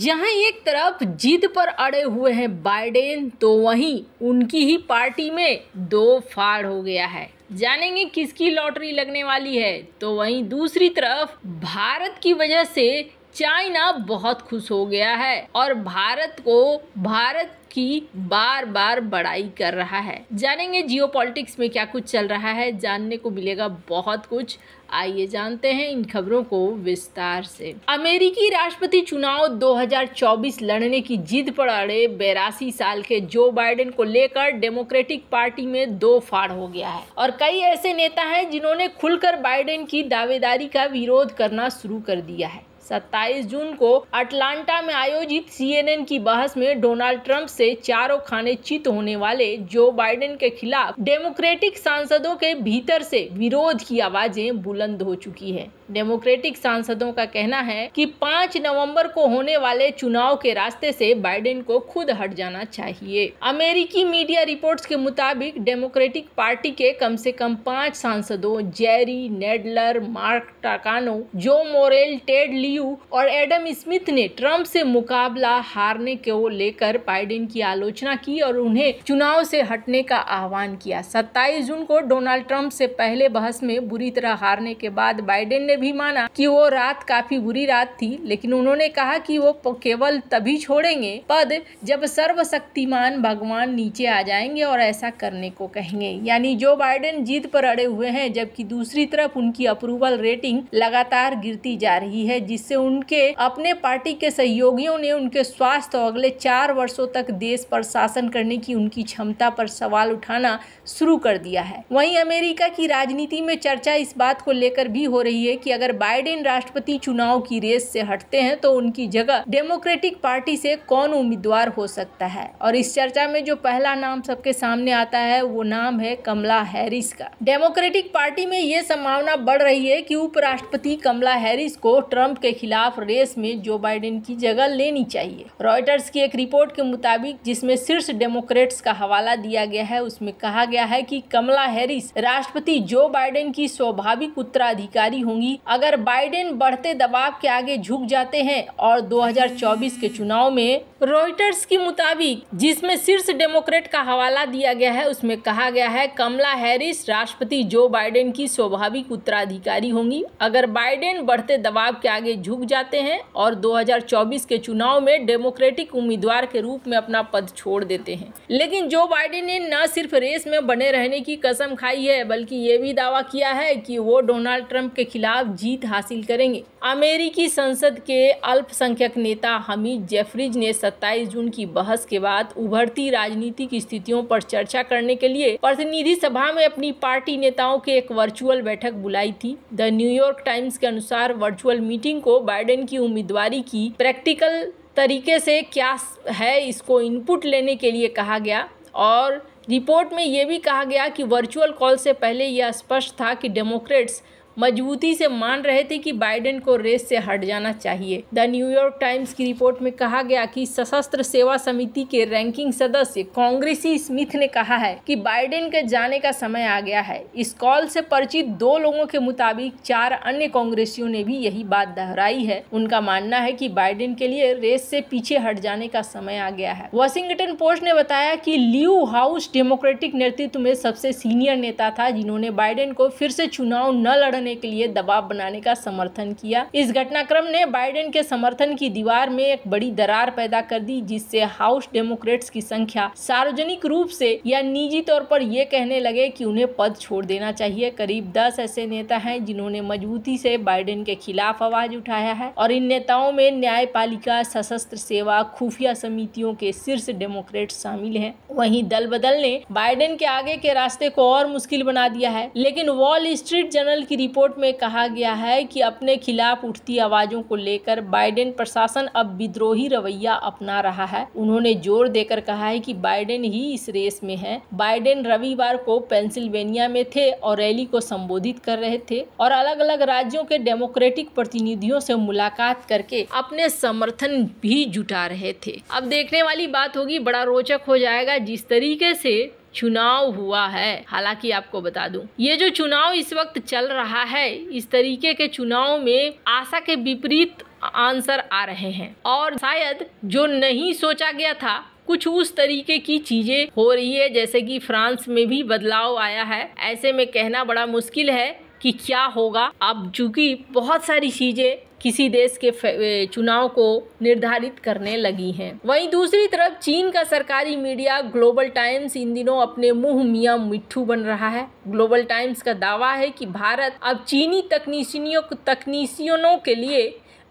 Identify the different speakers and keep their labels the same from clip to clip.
Speaker 1: जहां एक तरफ जीत पर अड़े हुए हैं बाइडेन तो वहीं उनकी ही पार्टी में दो फाड़ हो गया है जानेंगे किसकी लॉटरी लगने वाली है तो वहीं दूसरी तरफ भारत की वजह से चाइना बहुत खुश हो गया है और भारत को भारत की बार बार बड़ाई कर रहा है जानेंगे जियो में क्या कुछ चल रहा है जानने को मिलेगा बहुत कुछ आइए जानते हैं इन खबरों को विस्तार से अमेरिकी राष्ट्रपति चुनाव 2024 लड़ने की जिद पर अड़े बेरासी साल के जो बाइडेन को लेकर डेमोक्रेटिक पार्टी में दो फाड़ हो गया है और कई ऐसे नेता हैं जिन्होंने खुलकर बाइडेन की दावेदारी का विरोध करना शुरू कर दिया है 27 जून को अटलांटा में आयोजित सीएनएन की बहस में डोनाल्ड ट्रंप से चारों खाने चित होने वाले जो बाइडेन के खिलाफ डेमोक्रेटिक सांसदों के भीतर से विरोध की आवाजें बुलंद हो चुकी है डेमोक्रेटिक सांसदों का कहना है कि 5 नवंबर को होने वाले चुनाव के रास्ते से बाइडेन को खुद हट जाना चाहिए अमेरिकी मीडिया रिपोर्ट्स के मुताबिक डेमोक्रेटिक पार्टी के कम से कम पाँच सांसदों Jerry नेडलर Mark Takano Joe Morelle Ted Lieu और एडम स्मिथ ने ट्रंप से मुकाबला हारने को लेकर बाइडेन की आलोचना की और उन्हें चुनाव से हटने का आह्वान किया सत्ताईस जून को डोनाल्ड ट्रंप से पहले बहस में बुरी तरह हारने के बाद बाइडेन ने भी माना कि वो रात काफी बुरी रात थी लेकिन उन्होंने कहा कि वो केवल तभी छोड़ेंगे पद जब सर्वशक्तिमान भगवान नीचे आ जाएंगे और ऐसा करने को कहेंगे यानी जो बाइडेन जीत पर अड़े हुए हैं जबकि दूसरी तरफ उनकी अप्रूवल रेटिंग लगातार गिरती जा रही है जिससे उनके अपने पार्टी के सहयोगियों ने उनके स्वास्थ्य और अगले चार वर्षों तक देश पर शासन करने की उनकी क्षमता पर सवाल उठाना शुरू कर दिया है वहीं अमेरिका की राजनीति में चर्चा इस बात को लेकर भी हो रही है कि अगर बाइडेन राष्ट्रपति चुनाव की रेस से हटते हैं तो उनकी जगह डेमोक्रेटिक पार्टी से कौन उम्मीदवार हो सकता है और इस चर्चा में जो पहला नाम सबके सामने आता है वो नाम है कमला हैरिस का डेमोक्रेटिक पार्टी में ये संभावना बढ़ रही है कि उपराष्ट्रपति कमला हैरिस को ट्रंप के खिलाफ रेस में जो बाइडेन की जगह लेनी चाहिए रॉयटर्स की एक रिपोर्ट के मुताबिक जिसमें शीर्ष डेमोक्रेट्स का हवाला दिया गया है उसमें कहा गया है कि कमला हैरिस राष्ट्रपति जो बाइडेन की स्वाभाविक उत्तराधिकारी होंगी होगी अगर बाइडेन बढ़ते दबाव के आगे झुक जाते हैं और 2024 के चुनाव में रॉयटर्स के मुताबिक जिसमें शीर्ष डेमोक्रेट का हवाला दिया गया है उसमें कहा गया है कमला हैरिस राष्ट्रपति जो बाइडेन की स्वाभाविक उत्तराधिकारी होंगी अगर बाइडेन बढ़ते दबाव के आगे झुक जाते हैं और 2024 के चुनाव में डेमोक्रेटिक उम्मीदवार के रूप में अपना पद छोड़ देते हैं लेकिन जो बाइडेन ने न सिर्फ रेस में बने रहने की कसम खाई है बल्कि ये भी दावा किया है कि वो डोनाल्ड ट्रंप के खिलाफ खिलाफ जीत हासिल करेंगे अमेरिकी संसद के अल्पसंख्यक नेता हमीद जेफरीज ने 27 जून की बहस के बाद उभरती राजनीतिक स्थितियों पर चर्चा करने के लिए प्रतिनिधि सभा में अपनी पार्टी नेताओं के एक वर्चुअल बैठक बुलाई थी द न्यूयॉर्क टाइम्स के अनुसार वर्चुअल मीटिंग को बाइडेन की उम्मीदवारी की प्रैक्टिकल तरीके से क्या है इसको इनपुट लेने के लिए कहा गया और रिपोर्ट में ये भी कहा गया कि वर्चुअल कॉल से पहले यह स्पष्ट था कि डेमोक्रेट्स मजबूती से मान रहे थे कि बाइडेन को रेस से हट जाना चाहिए द न्यूयॉर्क टाइम्स की रिपोर्ट में कहा गया कि सशस्त्र सेवा समिति के रैंकिंग सदस्य कांग्रेसी स्मिथ ने कहा है कि बाइडेन के जाने का समय आ गया है इस कॉल से परिचित दो लोगों के मुताबिक चार अन्य कांग्रेसियों ने भी यही बात दोहराई है उनका मानना है की बाइडेन के लिए रेस से पीछे हट जाने का समय आ गया है वॉशिंगटन पोस्ट ने बताया की ल्यू हाउस डेमोक्रेटिक नेतृत्व में सबसे सीनियर नेता था जिन्होंने बाइडेन को फिर से चुनाव न लड़ने करने के लिए दबाव बनाने का समर्थन किया इस घटनाक्रम ने बाइडेन के समर्थन की दीवार में एक बड़ी दरार पैदा कर दी जिससे हाउस डेमोक्रेट्स की संख्या सार्वजनिक रूप से या निजी तौर पर यह कहने लगे कि उन्हें पद छोड़ देना चाहिए करीब दस ऐसे नेता हैं जिन्होंने मजबूती से बाइडेन के खिलाफ आवाज उठाया है और इन नेताओं में न्यायपालिका सशस्त्र सेवा खुफिया समितियों के शीर्ष डेमोक्रेट शामिल है वही दल बदल ने बाइडेन के आगे के रास्ते को और मुश्किल बना दिया है लेकिन वॉल स्ट्रीट जर्नल की रिपोर्ट में कहा गया है कि अपने खिलाफ उठती आवाज़ों को लेकर बाइडेन प्रशासन अब विद्रोही रवैया अपना रहा है उन्होंने जोर देकर कहा है कि बाइडेन ही इस रेस में है बाइडेन रविवार को पेंसिल्वेनिया में थे और रैली को संबोधित कर रहे थे और अलग अलग राज्यों के डेमोक्रेटिक प्रतिनिधियों से मुलाकात करके अपने समर्थन भी जुटा रहे थे अब देखने वाली बात होगी बड़ा रोचक हो जाएगा जिस तरीके से चुनाव हुआ है हालांकि आपको बता दूं ये जो चुनाव इस वक्त चल रहा है इस तरीके के चुनाव में आशा के विपरीत आंसर आ रहे हैं और शायद जो नहीं सोचा गया था कुछ उस तरीके की चीज़ें हो रही है जैसे कि फ्रांस में भी बदलाव आया है ऐसे में कहना बड़ा मुश्किल है कि क्या होगा अब चूंकि बहुत सारी चीज़ें किसी देश के चुनाव को निर्धारित करने लगी हैं वहीं दूसरी तरफ चीन का सरकारी मीडिया ग्लोबल टाइम्स इन दिनों अपने मुंह मियाँ मिट्ठू बन रहा है ग्लोबल टाइम्स का दावा है कि भारत अब चीनी तकनीशियों तकनीशियनों के लिए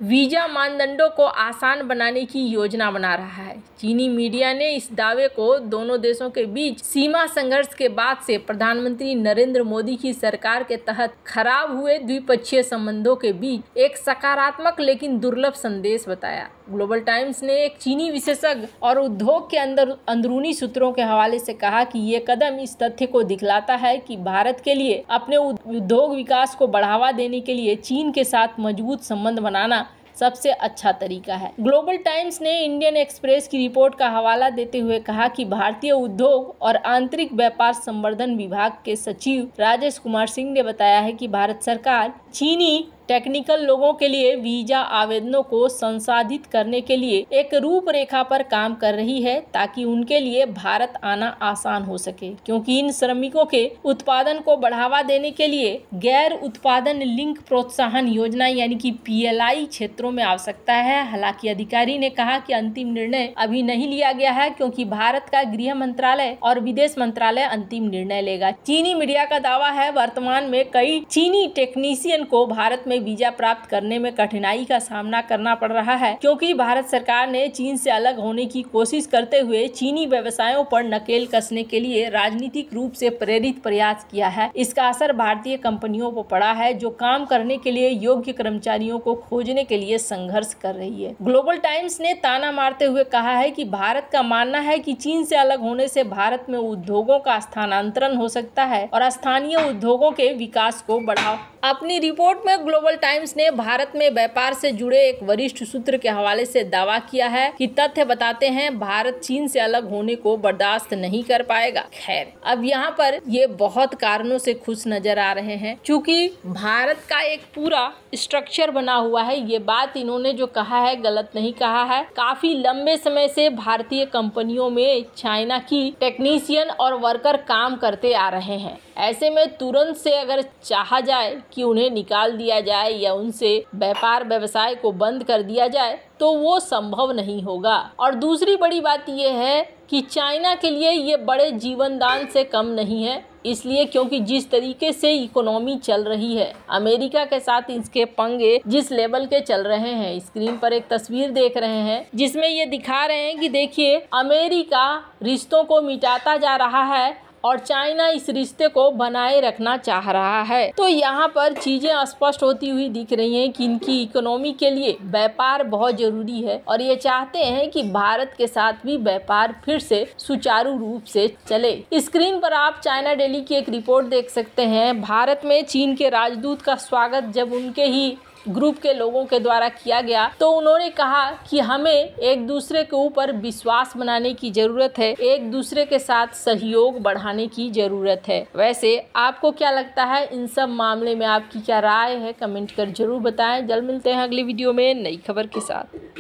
Speaker 1: वीज़ा मानदंडों को आसान बनाने की योजना बना रहा है चीनी मीडिया ने इस दावे को दोनों देशों के बीच सीमा संघर्ष के बाद से प्रधानमंत्री नरेंद्र मोदी की सरकार के तहत खराब हुए द्विपक्षीय संबंधों के बीच एक सकारात्मक लेकिन दुर्लभ संदेश बताया ग्लोबल टाइम्स ने एक चीनी विशेषज्ञ और उद्योग के अंदर अंदरूनी सूत्रों के हवाले से कहा कि ये कदम इस तथ्य को दिखलाता है कि भारत के लिए अपने उद्योग विकास को बढ़ावा देने के लिए चीन के साथ मजबूत संबंध बनाना सबसे अच्छा तरीका है ग्लोबल टाइम्स ने इंडियन एक्सप्रेस की रिपोर्ट का हवाला देते हुए कहा कि भारतीय उद्योग और आंतरिक व्यापार संवर्धन विभाग के सचिव राजेश कुमार सिंह ने बताया है कि भारत सरकार चीनी टेक्निकल लोगों के लिए वीजा आवेदनों को संसाधित करने के लिए एक रूपरेखा पर काम कर रही है ताकि उनके लिए भारत आना आसान हो सके क्योंकि इन श्रमिकों के उत्पादन को बढ़ावा देने के लिए गैर उत्पादन लिंक प्रोत्साहन योजना यानी कि पीएलआई क्षेत्रों में आवश्यकता है हालांकि अधिकारी ने कहा कि अंतिम निर्णय अभी नहीं लिया गया है क्योंकि भारत का गृह मंत्रालय और विदेश मंत्रालय अंतिम निर्णय लेगा चीनी मीडिया का दावा है वर्तमान में कई चीनी टेक्नीशियन को भारत में वीजा प्राप्त करने में कठिनाई का सामना करना पड़ रहा है क्योंकि भारत सरकार ने चीन से अलग होने की कोशिश करते हुए चीनी व्यवसायों पर नकेल कसने के लिए राजनीतिक रूप से प्रेरित प्रयास किया है इसका असर भारतीय कंपनियों पर पड़ा है जो काम करने के लिए योग्य कर्मचारियों को खोजने के लिए संघर्ष कर रही है ग्लोबल टाइम्स ने ताना मारते हुए कहा है की भारत का मानना है की चीन से अलग होने से भारत में उद्योगों का स्थानांतरण हो सकता है और स्थानीय उद्योगों के विकास को बढ़ावा अपनी रिपोर्ट में ग्लोबल टाइम्स ने भारत में व्यापार से जुड़े एक वरिष्ठ सूत्र के हवाले से दावा किया है कि तथ्य बताते हैं भारत चीन से अलग होने को बर्दाश्त नहीं कर पाएगा खैर अब यहाँ पर ये बहुत कारणों से खुश नजर आ रहे हैं क्योंकि भारत का एक पूरा स्ट्रक्चर बना हुआ है ये बात इन्होंने जो कहा है गलत नहीं कहा है काफी लंबे समय से भारतीय कंपनियों में चाइना की टेक्नीशियन और वर्कर काम करते आ रहे हैं ऐसे में तुरंत से अगर चाहा जाए कि उन्हें निकाल दिया जाए या उनसे व्यापार व्यवसाय को बंद कर दिया जाए तो वो संभव नहीं होगा और दूसरी बड़ी बात यह है कि चाइना के लिए ये बड़े जीवनदान से कम नहीं है इसलिए क्योंकि जिस तरीके से इकोनॉमी चल रही है अमेरिका के साथ इसके पंगे जिस लेवल के चल रहे हैं स्क्रीन पर एक तस्वीर देख रहे हैं जिसमें ये दिखा रहे हैं कि देखिए अमेरिका रिश्तों को मिटाता जा रहा है और चाइना इस रिश्ते को बनाए रखना चाह रहा है तो यहाँ पर चीजें स्पष्ट होती हुई दिख रही हैं कि इनकी इकोनॉमी के लिए व्यापार बहुत जरूरी है और ये चाहते हैं कि भारत के साथ भी व्यापार फिर से सुचारू रूप से चले स्क्रीन पर आप चाइना डेली की एक रिपोर्ट देख सकते हैं भारत में चीन के राजदूत का स्वागत जब उनके ही ग्रुप के लोगों के द्वारा किया गया तो उन्होंने कहा कि हमें एक दूसरे के ऊपर विश्वास बनाने की जरूरत है एक दूसरे के साथ सहयोग बढ़ाने की जरूरत है वैसे आपको क्या लगता है इन सब मामले में आपकी क्या राय है कमेंट कर जरूर बताएं जल्द मिलते हैं अगली वीडियो में नई खबर के साथ